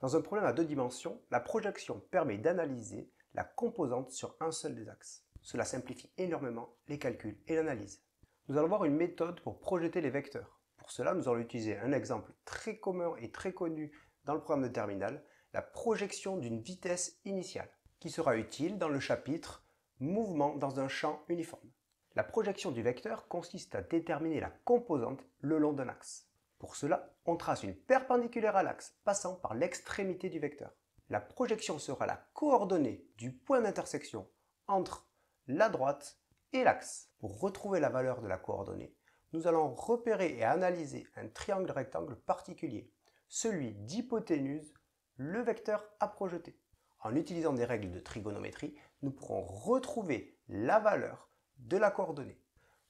Dans un problème à deux dimensions, la projection permet d'analyser la composante sur un seul des axes. Cela simplifie énormément les calculs et l'analyse. Nous allons voir une méthode pour projeter les vecteurs. Pour cela, nous allons utiliser un exemple très commun et très connu dans le programme de terminal, la projection d'une vitesse initiale, qui sera utile dans le chapitre Mouvement dans un champ uniforme. La projection du vecteur consiste à déterminer la composante le long d'un axe. Pour cela, on trace une perpendiculaire à l'axe passant par l'extrémité du vecteur. La projection sera la coordonnée du point d'intersection entre la droite et l'axe. Pour retrouver la valeur de la coordonnée, nous allons repérer et analyser un triangle rectangle particulier, celui d'hypoténuse, le vecteur à projeter. En utilisant des règles de trigonométrie, nous pourrons retrouver la valeur de la coordonnée.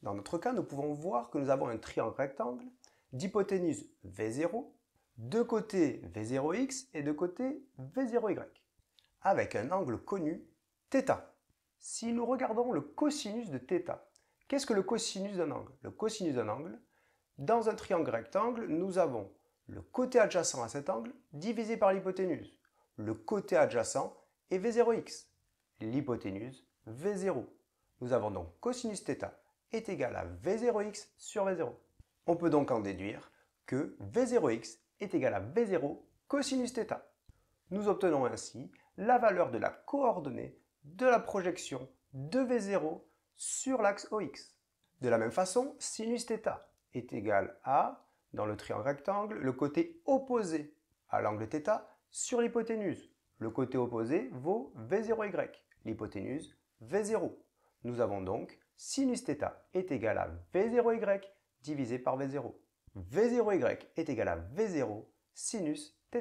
Dans notre cas, nous pouvons voir que nous avons un triangle rectangle d'hypoténuse V0, de côté V0x et de côté V0y, avec un angle connu θ. Si nous regardons le cosinus de θ, qu'est-ce que le cosinus d'un angle Le cosinus d'un angle, dans un triangle rectangle, nous avons le côté adjacent à cet angle divisé par l'hypoténuse. Le côté adjacent est V0x, l'hypoténuse V0. Nous avons donc cosinus θ est égal à V0x sur V0. On peut donc en déduire que V0x est égal à V0 cosinus θ. Nous obtenons ainsi la valeur de la coordonnée de la projection de V0 sur l'axe OX. De la même façon, sinus θ est égal à, dans le triangle rectangle, le côté opposé à l'angle θ sur l'hypoténuse. Le côté opposé vaut V0y, l'hypoténuse V0. Nous avons donc sinus θ est égal à V0y divisé par V0. V0y est égal à V0 sinus θ.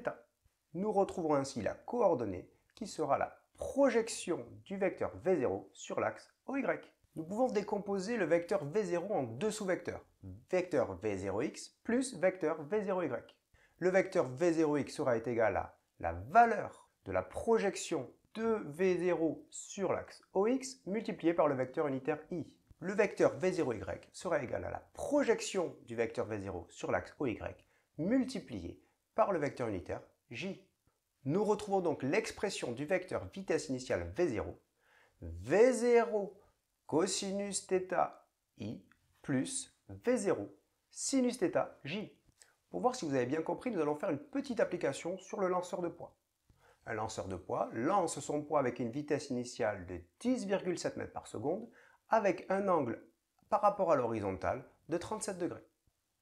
Nous retrouvons ainsi la coordonnée qui sera la projection du vecteur V0 sur l'axe OY. Nous pouvons décomposer le vecteur V0 en deux sous-vecteurs, vecteur V0x plus vecteur V0y. Le vecteur V0x sera égal à la valeur de la projection de V0 sur l'axe OX multipliée par le vecteur unitaire I le vecteur V0y sera égal à la projection du vecteur V0 sur l'axe OY multiplié par le vecteur unitaire J. Nous retrouvons donc l'expression du vecteur vitesse initiale V0, V0 cosinus θ i plus V0 sinus j. Pour voir si vous avez bien compris, nous allons faire une petite application sur le lanceur de poids. Un lanceur de poids lance son poids avec une vitesse initiale de 10,7 mètres par seconde avec un angle par rapport à l'horizontale de 37 degrés.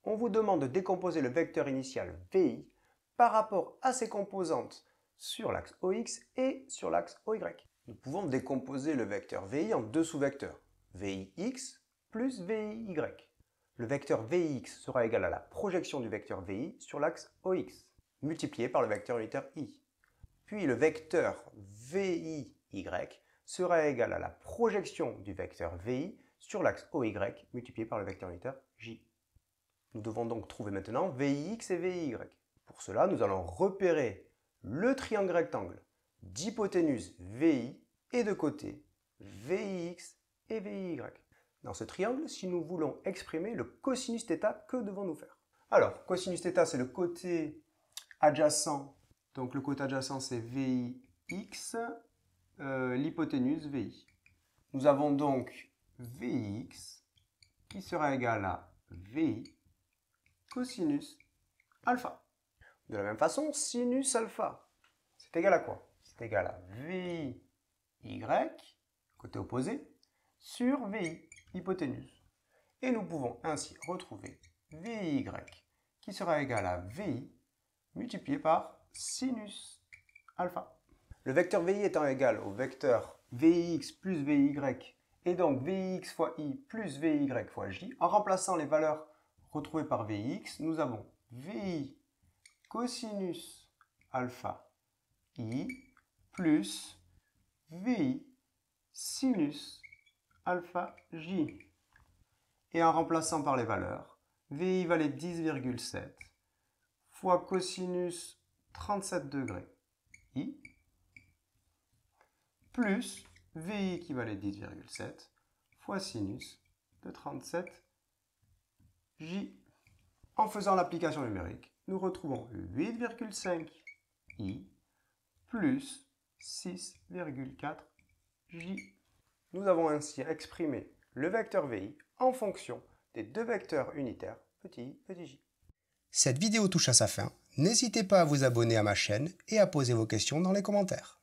On vous demande de décomposer le vecteur initial VI par rapport à ses composantes sur l'axe OX et sur l'axe OY. Nous pouvons décomposer le vecteur VI en deux sous-vecteurs, VIX plus VIY. Le vecteur VIX sera égal à la projection du vecteur VI sur l'axe OX, multiplié par le vecteur unitaire I. Puis le vecteur VIY sera égal à la projection du vecteur VI sur l'axe OY multiplié par le vecteur unitaire J. Nous devons donc trouver maintenant VIX et VIY. Pour cela, nous allons repérer le triangle rectangle d'hypoténuse VI et de côté VIX et VIY. Dans ce triangle, si nous voulons exprimer le cosinus θ, que devons-nous faire Alors, cosinus θ, c'est le côté adjacent. Donc le côté adjacent, c'est VIX euh, l'hypoténuse VI. Nous avons donc VX qui sera égal à VI cosinus alpha. De la même façon, sinus alpha, c'est égal à quoi C'est égal à VI Y, côté opposé, sur VI hypoténuse. Et nous pouvons ainsi retrouver VI Y qui sera égal à VI multiplié par sinus alpha. Le vecteur VI étant égal au vecteur VIX plus VY et donc VIX fois I plus VY fois J, en remplaçant les valeurs retrouvées par Vx, nous avons VI cosinus alpha I plus VI sinus alpha J. Et en remplaçant par les valeurs, VI valait 10,7 fois cosinus 37 degrés I plus VI équivalait 10,7 fois sinus de 37J. En faisant l'application numérique, nous retrouvons 8,5I plus 6,4J. Nous avons ainsi exprimé le vecteur VI en fonction des deux vecteurs unitaires petit i, petit j. Cette vidéo touche à sa fin. N'hésitez pas à vous abonner à ma chaîne et à poser vos questions dans les commentaires.